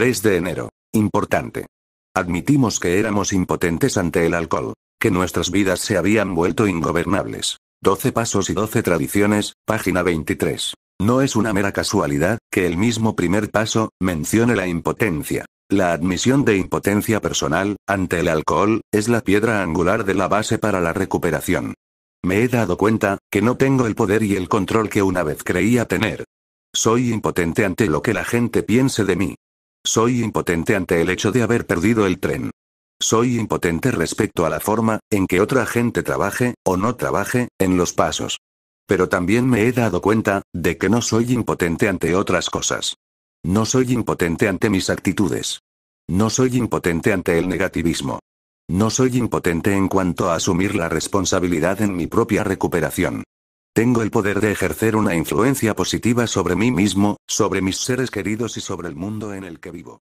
3 de enero. Importante. Admitimos que éramos impotentes ante el alcohol, que nuestras vidas se habían vuelto ingobernables. 12 Pasos y 12 Tradiciones, página 23. No es una mera casualidad, que el mismo primer paso, mencione la impotencia. La admisión de impotencia personal, ante el alcohol, es la piedra angular de la base para la recuperación. Me he dado cuenta, que no tengo el poder y el control que una vez creía tener. Soy impotente ante lo que la gente piense de mí. Soy impotente ante el hecho de haber perdido el tren. Soy impotente respecto a la forma en que otra gente trabaje, o no trabaje, en los pasos. Pero también me he dado cuenta, de que no soy impotente ante otras cosas. No soy impotente ante mis actitudes. No soy impotente ante el negativismo. No soy impotente en cuanto a asumir la responsabilidad en mi propia recuperación. Tengo el poder de ejercer una influencia positiva sobre mí mismo, sobre mis seres queridos y sobre el mundo en el que vivo.